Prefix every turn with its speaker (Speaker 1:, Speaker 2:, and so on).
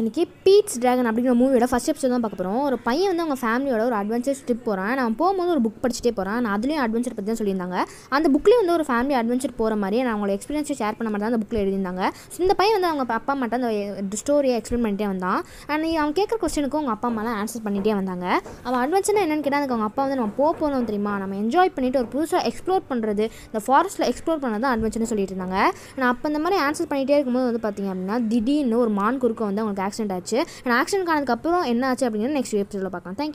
Speaker 1: இன்னைக்கு beads dragon அப்படிங்கிற மூவியோட ஃபஸ்ட் எபிசோட் தான் பார்க்க போகிறோம் ஒரு பையன் வந்து அவங்க ஃபேமிலியோட ஒரு அட்வென்ச்சர் ட்ரிப் போகிறான் நான் போகும்போது ஒரு புக் படிச்சுட்டே போகிறேன் நான் அதுலேயும் அட்வென்ச்சர் பற்றி தான் சொல்லியிருந்தாங்க அந்த புக்லேயும் வந்து ஒரு ஃபேமிலி அட்வென்ச்சர் போகிற மாதிரி நான் அவங்களோட எக்ஸ்பீரியன்ஸை ஷேர் பண்ண மாதிரி தான் அந்த புக்கில் எழுதியிருந்தாங்க ஸோ இந்த பையன் வந்து அவங்க அப்பா அம்மாட்ட அந்த ஸ்டோரியை எக்ஸ்பிளைன் பண்ணிட்டே வந்தான் அண்ட் அவன் கேட்குற கொஸ்டினுக்கும் அவங்க அப்பா அம்மாலாம் ஆன்சர் பண்ணிகிட்டே வந்தாங்க அவன் அட்வென்ச்சர்னா என்னென்னு கேட்டால் அவங்க அப்பா வந்து நம்ம போக போகணும் தெரியுமா நம்ம என்ஜாய் பண்ணிவிட்டு ஒரு புதுசாக எக்ஸ்ப்ளோர் பண்ணுறது இந்த ஃபாரஸ்ட்டில் எக்ஸ்ப்ளோர் பண்ணுறது தான் அட்வென்ச்சர்னு சொல்லிட்டு இருந்தாங்க நான் அப்போ இந்த மாதிரி ஆன்சர் பண்ணிகிட்டே இருக்கும்போது வந்து பார்த்திங்க அப்படின்னா திடீர்னு ஒரு மான் வேன் வந்து அவங்களுக்கு ஆக்சிடென்ட் ஆச்சு அண்ட் ஆக்சிடென்ட் ஆனதுக்கப்புறம் என்ன ஆச்சு அப்படின்னு நெக்ஸ்ட் எபிசோடில் பார்க்கலாம் தேங்க்யூ